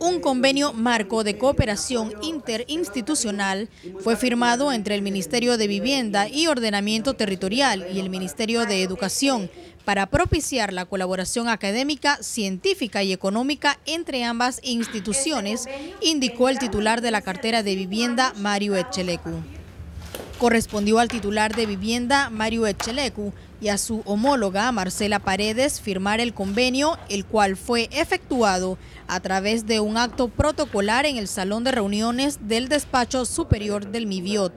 Un convenio marco de cooperación interinstitucional fue firmado entre el Ministerio de Vivienda y Ordenamiento Territorial y el Ministerio de Educación para propiciar la colaboración académica, científica y económica entre ambas instituciones, indicó el titular de la cartera de vivienda, Mario Echelecu correspondió al titular de vivienda Mario Echelecu y a su homóloga Marcela Paredes firmar el convenio, el cual fue efectuado a través de un acto protocolar en el salón de reuniones del despacho superior del MIBIOT.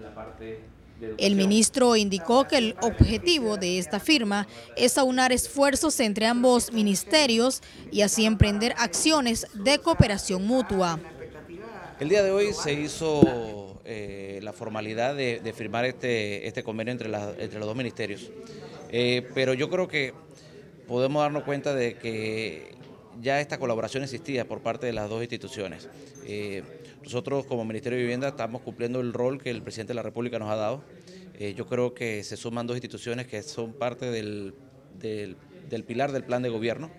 El ministro indicó que el objetivo de esta firma es aunar esfuerzos entre ambos ministerios y así emprender acciones de cooperación mutua. El día de hoy se hizo eh, la formalidad de, firmar este, este convenio entre, las entre los dos ministerios, eh, pero yo creo que podemos darnos cuenta de que ya esta colaboración existía por parte de las dos instituciones. Eh, nosotros como Ministerio de Vivienda estamos cumpliendo el rol que el presidente de la República nos ha dado. yo creo que se suman dos instituciones que son parte del pilar del plan de gobierno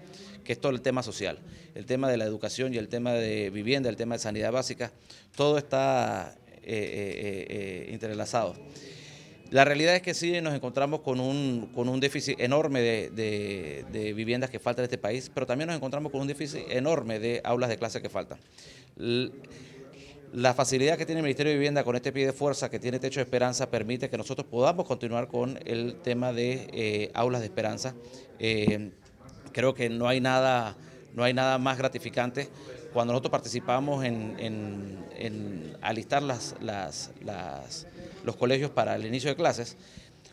que es todo el tema social, el tema de la educación y el tema de vivienda, el tema de sanidad básica, todo está eh, eh, eh, eh entrelazado. La realidad es que sí nos encontramos con un, con un déficit enorme de, viviendas que falta en este país, pero también nos encontramos con un déficit enorme de aulas de clase que faltan. La facilidad que tiene el Ministerio de Vivienda con este pie de fuerza que tiene Techo de Esperanza permite que nosotros podamos continuar con el tema de aulas de esperanza creo que no hay nada, no hay nada más gratificante cuando nosotros participamos en, alistar los colegios para el inicio de clases,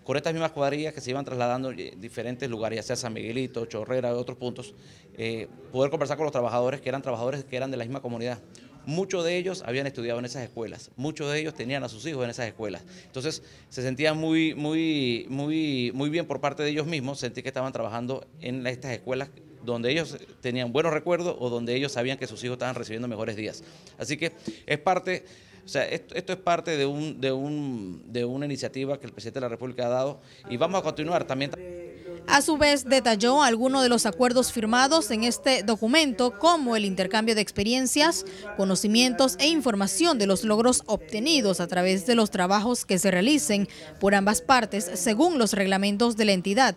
con estas mismas cuadrillas que se iban trasladando a diferentes lugares, ya sea San Miguelito, Chorrera, otros puntos, eh, poder conversar con los trabajadores que eran trabajadores que eran de la misma comunidad. Muchos de ellos habían estudiado en esas escuelas, muchos de ellos tenían a sus hijos en esas escuelas. Entonces se sentían muy, muy, muy, muy bien por parte de ellos mismos, sentí que estaban trabajando en estas escuelas donde ellos tenían buenos recuerdos o donde ellos sabían que sus hijos estaban recibiendo mejores días. Así que es parte, o sea, esto, esto es parte de, un, de, un, de una iniciativa que el presidente de la República ha dado y vamos a continuar también. A su vez, detalló algunos de los acuerdos firmados en este documento, como el intercambio de experiencias, conocimientos e información de los logros obtenidos a través de los trabajos que se realicen por ambas partes según los reglamentos de la entidad.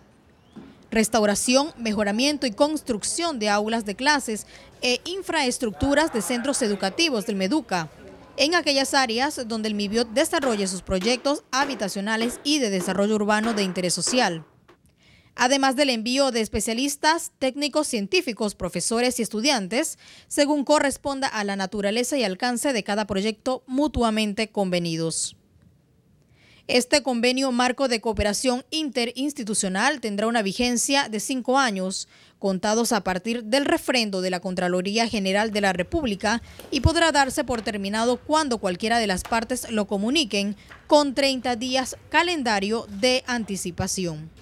Restauración, mejoramiento y construcción de aulas de clases e infraestructuras de centros educativos del MEDUCA en aquellas áreas donde el MIBIOT desarrolle sus proyectos habitacionales y de desarrollo urbano de interés social además del envío de especialistas, técnicos científicos, profesores y estudiantes, según corresponda a la naturaleza y alcance de cada proyecto mutuamente convenidos. Este convenio marco de cooperación interinstitucional tendrá una vigencia de cinco años, contados a partir del refrendo de la Contraloría General de la República y podrá darse por terminado cuando cualquiera de las partes lo comuniquen con 30 días calendario de anticipación.